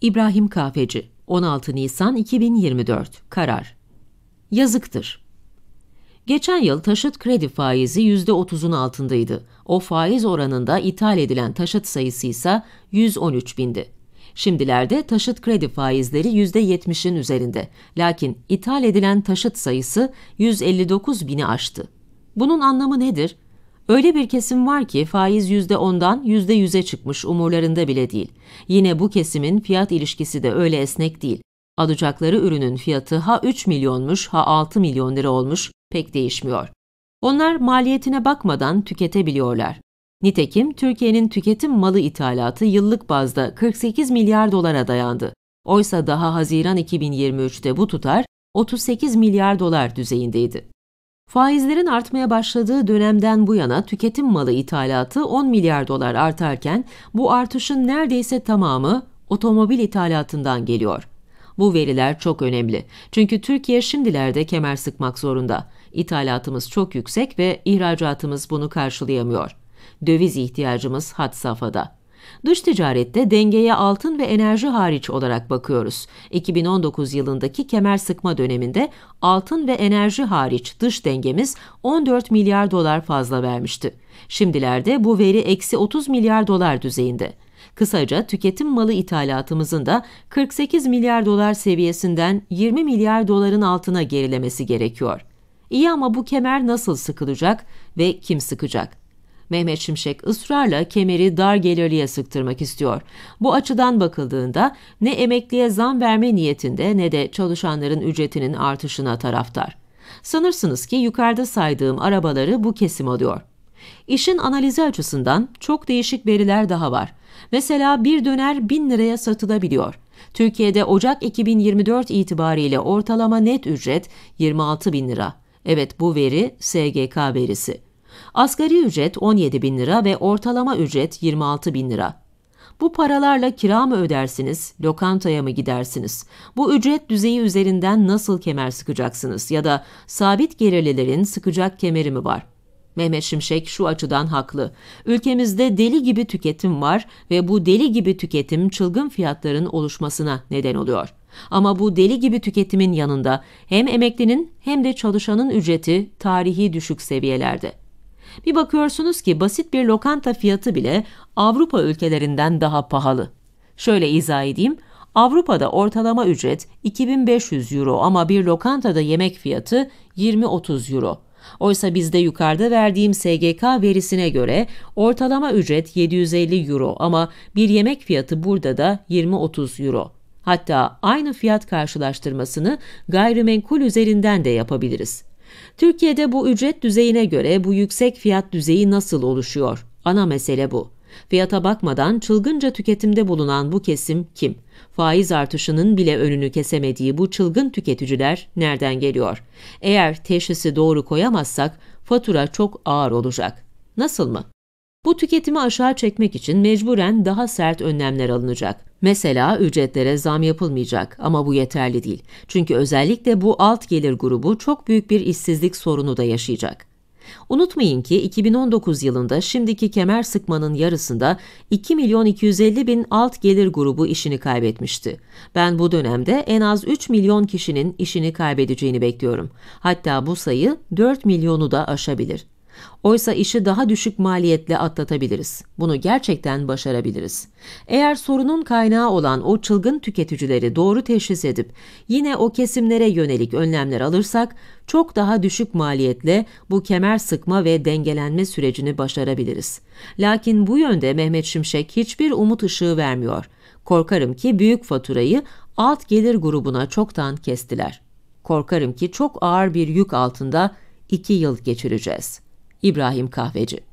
İbrahim Kafeci, 16 Nisan 2024 Karar Yazıktır. Geçen yıl taşıt kredi faizi %30'un altındaydı. O faiz oranında ithal edilen taşıt sayısı ise 113 bindi. Şimdilerde taşıt kredi faizleri %70'in üzerinde. Lakin ithal edilen taşıt sayısı 159 bini aştı. Bunun anlamı nedir? Öyle bir kesim var ki faiz %10'dan %100'e çıkmış umurlarında bile değil. Yine bu kesimin fiyat ilişkisi de öyle esnek değil. Alacakları ürünün fiyatı ha 3 milyonmuş ha 6 milyon lira olmuş pek değişmiyor. Onlar maliyetine bakmadan tüketebiliyorlar. Nitekim Türkiye'nin tüketim malı ithalatı yıllık bazda 48 milyar dolara dayandı. Oysa daha Haziran 2023'te bu tutar 38 milyar dolar düzeyindeydi. Faizlerin artmaya başladığı dönemden bu yana tüketim malı ithalatı 10 milyar dolar artarken bu artışın neredeyse tamamı otomobil ithalatından geliyor. Bu veriler çok önemli. Çünkü Türkiye şimdilerde kemer sıkmak zorunda. İthalatımız çok yüksek ve ihracatımız bunu karşılayamıyor. Döviz ihtiyacımız had safhada. Dış ticarette dengeye altın ve enerji hariç olarak bakıyoruz. 2019 yılındaki kemer sıkma döneminde altın ve enerji hariç dış dengemiz 14 milyar dolar fazla vermişti. Şimdilerde bu veri eksi 30 milyar dolar düzeyinde. Kısaca tüketim malı ithalatımızın da 48 milyar dolar seviyesinden 20 milyar doların altına gerilemesi gerekiyor. İyi ama bu kemer nasıl sıkılacak ve kim sıkacak? Mehmet Şimşek ısrarla kemeri dar gelirliye sıktırmak istiyor. Bu açıdan bakıldığında ne emekliye zam verme niyetinde ne de çalışanların ücretinin artışına taraftar. Sanırsınız ki yukarıda saydığım arabaları bu kesim alıyor. İşin analizi açısından çok değişik veriler daha var. Mesela bir döner 1000 liraya satılabiliyor. Türkiye'de Ocak 2024 itibariyle ortalama net ücret 26 bin lira. Evet bu veri SGK verisi. Asgari ücret 17 bin lira ve ortalama ücret 26 bin lira. Bu paralarla kira mı ödersiniz, lokantaya mı gidersiniz? Bu ücret düzeyi üzerinden nasıl kemer sıkacaksınız ya da sabit gelirlilerin sıkacak kemeri mi var? Mehmet Şimşek şu açıdan haklı. Ülkemizde deli gibi tüketim var ve bu deli gibi tüketim çılgın fiyatların oluşmasına neden oluyor. Ama bu deli gibi tüketimin yanında hem emeklinin hem de çalışanın ücreti tarihi düşük seviyelerde. Bir bakıyorsunuz ki basit bir lokanta fiyatı bile Avrupa ülkelerinden daha pahalı. Şöyle izah edeyim. Avrupa'da ortalama ücret 2500 euro ama bir lokantada yemek fiyatı 20-30 euro. Oysa bizde yukarıda verdiğim SGK verisine göre ortalama ücret 750 euro ama bir yemek fiyatı burada da 20-30 euro. Hatta aynı fiyat karşılaştırmasını gayrimenkul üzerinden de yapabiliriz. Türkiye'de bu ücret düzeyine göre bu yüksek fiyat düzeyi nasıl oluşuyor? Ana mesele bu. Fiyata bakmadan çılgınca tüketimde bulunan bu kesim kim? Faiz artışının bile önünü kesemediği bu çılgın tüketiciler nereden geliyor? Eğer teşhisi doğru koyamazsak fatura çok ağır olacak. Nasıl mı? Bu tüketimi aşağı çekmek için mecburen daha sert önlemler alınacak. Mesela ücretlere zam yapılmayacak ama bu yeterli değil. Çünkü özellikle bu alt gelir grubu çok büyük bir işsizlik sorunu da yaşayacak. Unutmayın ki 2019 yılında şimdiki kemer sıkmanın yarısında 2 milyon 250 bin alt gelir grubu işini kaybetmişti. Ben bu dönemde en az 3 milyon kişinin işini kaybedeceğini bekliyorum. Hatta bu sayı 4 milyonu da aşabilir. Oysa işi daha düşük maliyetle atlatabiliriz. Bunu gerçekten başarabiliriz. Eğer sorunun kaynağı olan o çılgın tüketicileri doğru teşhis edip yine o kesimlere yönelik önlemler alırsak çok daha düşük maliyetle bu kemer sıkma ve dengelenme sürecini başarabiliriz. Lakin bu yönde Mehmet Şimşek hiçbir umut ışığı vermiyor. Korkarım ki büyük faturayı alt gelir grubuna çoktan kestiler. Korkarım ki çok ağır bir yük altında iki yıl geçireceğiz.'' İbrahim Kahveci